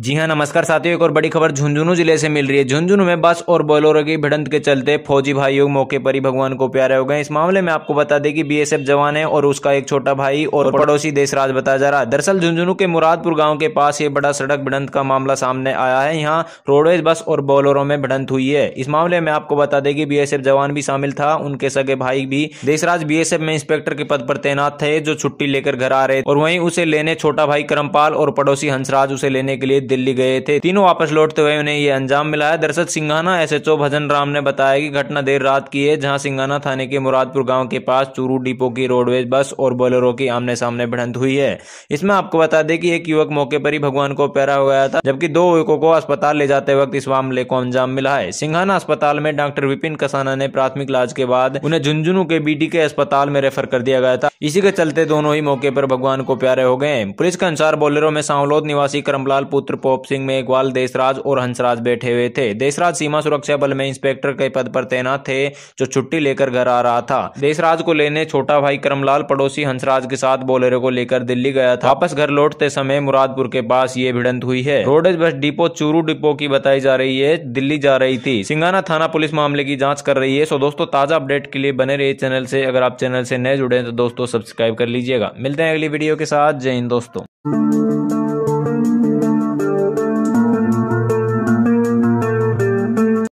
जी हाँ नमस्कार साथियों एक और बड़ी खबर झुंझुनू जिले से मिल रही है झुंझुनू में बस और बोलोरो की भिड़ंत के चलते फौजी भाइयों मौके पर ही भगवान को प्यारे हो गए इस मामले में आपको बता दें कि बीएसएफ जवान है और उसका एक छोटा भाई और पड़ोसी देशराज बताया जा रहा है दरअसल झुंझुनू के मुरादपुर गांव के पास ये बड़ा सड़क भिड़ंत का मामला सामने आया है यहाँ रोडवेज बस और बोलोरो में भिड़ंत हुई है इस मामले में आपको बता दें कि बी जवान भी शामिल था उनके सगे भाई भी देशराज बीएसएफ में इंस्पेक्टर के पद पर तैनात थे जो छुट्टी लेकर घर आ रहे और वही उसे लेने छोटा भाई करमपाल और पड़ोसी हंसराज उसे लेने के लिए दिल्ली गए थे तीनों वापस लौटते हुए उन्हें यह अंजाम मिला है दरअसल सिंघाना एस एच भजन राम ने बताया कि घटना देर रात की है जहां सिंघाना थाने के मुरादपुर गांव के पास चूरू डिपो की रोडवेज बस और बोलेरो की आमने सामने भिड़ंत हुई है इसमें आपको बता दें कि एक युवक मौके पर ही भगवान को पैरा हो गया था जबकि दो युवकों को अस्पताल ले जाते वक्त इस मामले को अंजाम मिला है सिंघाना अस्पताल में डॉक्टर विपिन कसाना ने प्राथमिक इलाज के बाद उन्हें झुंझुनू के बीटी के अस्पताल में रेफर कर दिया गया था इसी के चलते दोनों ही मौके पर भगवान को प्यारे हो गए पुलिस के अनुसार बोलेरो में सांवलोद निवासी करमलाल पुत्र मित्र पोप सिंह मेघवाल देशराज और हंसराज बैठे हुए थे देशराज सीमा सुरक्षा बल में इंस्पेक्टर के पद पर तैनात थे जो छुट्टी लेकर घर आ रहा था देशराज को लेने छोटा भाई करमलाल पड़ोसी हंसराज के साथ बोलेरो को लेकर दिल्ली गया था वापस घर लौटते समय मुरादपुर के पास ये भिड़ंत हुई है रोडेज बस डिपो चूरू डिपो की बताई जा रही है दिल्ली जा रही थी सिंगाना थाना पुलिस मामले की जाँच कर रही है सो दोस्तों ताजा अपडेट के लिए बने रहिए चैनल से अगर आप चैनल से नए जुड़े तो दोस्तों सब्सक्राइब कर लीजिएगा मिलते हैं अगली वीडियो के साथ जय हिंद दोस्तों